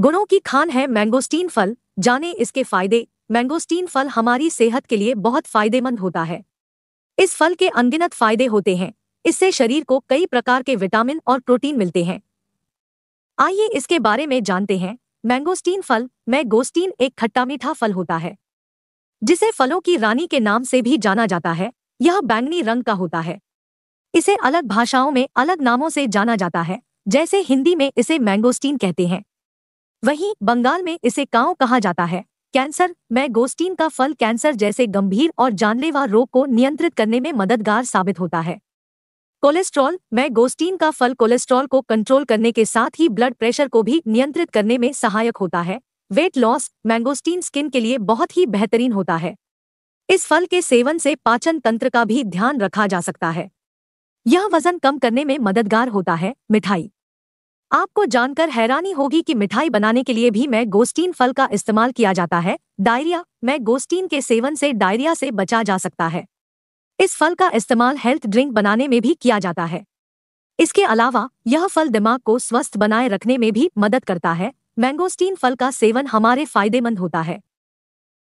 गुणों की खान है मैंगोस्टीन फल जाने इसके फायदे मैंगोस्टीन फल हमारी सेहत के लिए बहुत फायदेमंद होता है इस फल के अनगिनत फायदे होते हैं इससे शरीर को कई प्रकार के विटामिन और प्रोटीन मिलते हैं आइए इसके बारे में जानते हैं मैंगोस्टीन फल मैंगोस्टीन एक खट्टा मीठा फल होता है जिसे फलों की रानी के नाम से भी जाना जाता है यह बैंगनी रंग का होता है इसे अलग भाषाओं में अलग नामों से जाना जाता है जैसे हिंदी में इसे मैंगोस्टीन कहते हैं वहीं बंगाल में इसे काव कहा जाता है कैंसर में गोस्टीन का फल कैंसर जैसे गंभीर और जानलेवा रोग को नियंत्रित करने में मददगार साबित होता है कोलेस्ट्रॉल में गोस्टीन का फल कोलेस्ट्रॉल को कंट्रोल करने के साथ ही ब्लड प्रेशर को भी नियंत्रित करने में सहायक होता है वेट लॉस मैंगोस्टीन स्किन के लिए बहुत ही बेहतरीन होता है इस फल के सेवन से पाचन तंत्र का भी ध्यान रखा जा सकता है यह वजन कम करने में मददगार होता है मिठाई आपको जानकर हैरानी होगी कि मिठाई बनाने के लिए भी मैं गोस्टीन फल का इस्तेमाल किया जाता है डायरिया मैं गोस्टीन के सेवन से डायरिया से बचा जा सकता है इस फल का इस्तेमाल हेल्थ ड्रिंक बनाने में भी किया जाता है इसके अलावा यह फल दिमाग को स्वस्थ बनाए रखने में भी मदद करता है मैंगोस्टीन फल का सेवन हमारे फायदेमंद होता है